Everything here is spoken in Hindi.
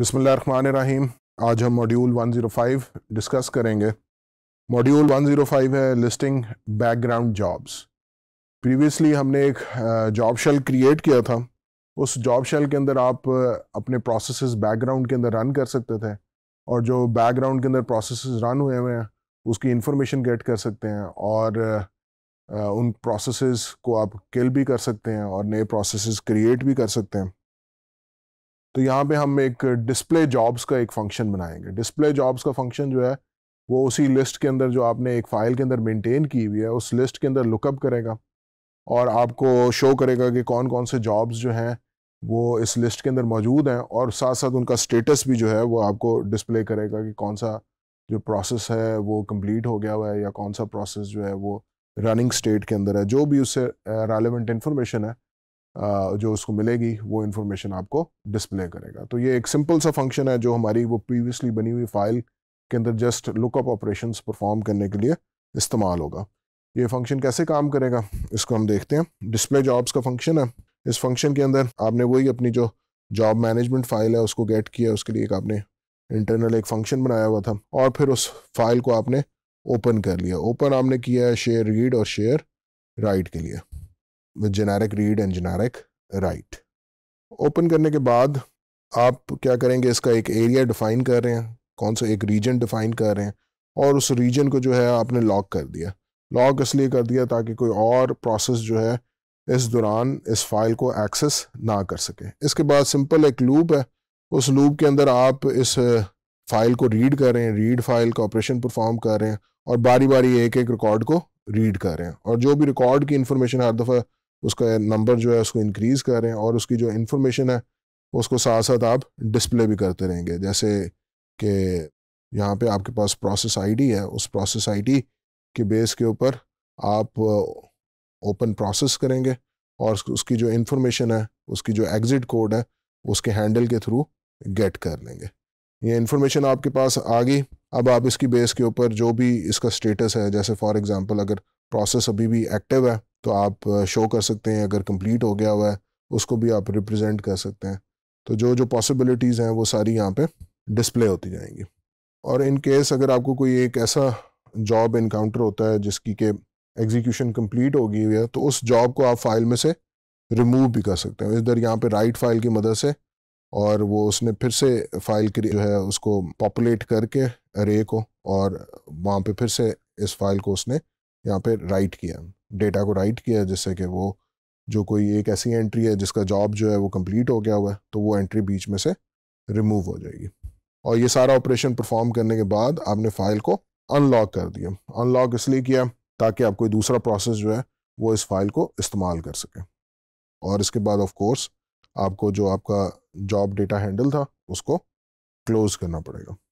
बिसमीम् आज हम मॉड्यूल 105 डिस्कस करेंगे मॉड्यूल 105 है लिस्टिंग बैकग्राउंड जॉब्स प्रीवियसली हमने एक जॉब शेल क्रिएट किया था उस जॉब शेल के अंदर आप अपने प्रोसेसेस बैकग्राउंड के अंदर रन कर सकते थे और जो बैकग्राउंड के अंदर प्रोसेसेस रन हुए हुए हैं उसकी इन्फॉर्मेशन गेट कर सकते हैं और उन प्रोसेसेस को आप किल भी कर सकते हैं और नए प्रोसेसेस क्रिएट भी कर सकते हैं तो यहाँ पे हम एक डिस्प्ले जॉब्स का एक फंक्शन बनाएंगे डिस्प्ले जॉब्स का फंक्शन जो है वो उसी लिस्ट के अंदर जो आपने एक फ़ाइल के अंदर मेंटेन की हुई है उस लिस्ट के अंदर लुकअप करेगा और आपको शो करेगा कि कौन कौन से जॉब्स जो हैं वो इस लिस्ट के अंदर मौजूद हैं और साथ साथ उनका स्टेटस भी जो है वो आपको डिस्प्ले करेगा कि कौन सा जो प्रोसेस है वो कम्प्लीट हो गया हुआ है या कौन सा प्रोसेस जो है वो रनिंग स्टेट के अंदर है जो भी उससे रेलिवेंट इन्फॉर्मेशन है जो उसको मिलेगी वो इन्फॉर्मेशन आपको डिस्प्ले करेगा तो ये एक सिंपल सा फंक्शन है जो हमारी वो प्रीवियसली बनी हुई फाइल के अंदर जस्ट लुकअप ऑपरेशन परफॉर्म करने के लिए इस्तेमाल होगा ये फंक्शन कैसे काम करेगा इसको हम देखते हैं डिस्प्ले जॉब्स का फंक्शन है इस फंक्शन के अंदर आपने वही अपनी जो जॉब मैनेजमेंट फाइल है उसको गेट किया उसके लिए एक आपने इंटरनल एक फंक्शन बनाया हुआ था और फिर उस फाइल को आपने ओपन कर लिया ओपन आपने किया है शेयर रीड और शेयर राइट के लिए generic read and generic write open करने के बाद आप क्या करेंगे इसका एक एरिया डिफाइन कर रहे हैं कौन सा एक रीजन डिफाइन कर रहे हैं और उस रीजन को जो है आपने लॉक कर दिया लॉक इसलिए कर दिया ताकि कोई और प्रोसेस जो है इस दौरान इस फाइल को एक्सेस ना कर सके इसके बाद सिंपल एक लूप है उस लूप के अंदर आप इस फाइल को रीड कर रहे हैं रीड फाइल का ऑपरेशन परफॉर्म कर रहे हैं और बारी बारी एक एक रिकॉर्ड को रीड कर रहे हैं और जो भी रिकॉर्ड की इंफॉर्मेशन हर दफ़ा उसका नंबर जो है उसको इंक्रीज़ करें और उसकी जो इन्फॉर्मेशन है उसको साथ साथ आप डिस्प्ले भी करते रहेंगे जैसे कि यहाँ पे आपके पास प्रोसेस आईडी है उस प्रोसेस आईडी के बेस के ऊपर आप ओपन uh, प्रोसेस करेंगे और उसकी जो इन्फॉर्मेशन है उसकी जो एग्ज़िट कोड है उसके हैंडल के थ्रू गेट कर लेंगे ये इन्फॉर्मेशन आपके पास आ गई अब आप इसकी बेस के ऊपर जो भी इसका स्टेटस है जैसे फॉर एग्ज़ाम्पल अगर प्रोसेस अभी भी एक्टिव है तो आप शो कर सकते हैं अगर कंप्लीट हो गया हुआ है उसको भी आप रिप्रेजेंट कर सकते हैं तो जो जो पॉसिबिलिटीज़ हैं वो सारी यहाँ पे डिस्प्ले होती जाएंगी और इन केस अगर आपको कोई एक ऐसा जॉब इनकाउंटर होता है जिसकी के एग्जीक्यूशन कंप्लीट हो गई हुई है तो उस जॉब को आप फाइल में से रिमूव भी कर सकते हैं इधर यहाँ पे राइट फाइल की मदद से और वो उसने फिर से फाइल के जो है उसको पॉपुलेट करके रे को और वहाँ पर फिर से इस फाइल को उसने यहाँ पर राइट किया डेटा को राइट किया है जिससे कि वो जो कोई एक ऐसी एंट्री है जिसका जॉब जो है वो कंप्लीट हो गया हुआ है तो वो एंट्री बीच में से रिमूव हो जाएगी और ये सारा ऑपरेशन परफॉर्म करने के बाद आपने फाइल को अनलॉक कर दिया अनलॉक इसलिए किया ताकि आप कोई दूसरा प्रोसेस जो है वो इस फाइल को इस्तेमाल कर सकें और इसके बाद ऑफ कोर्स आपको जो आपका जॉब डेटा हैंडल था उसको क्लोज़ करना पड़ेगा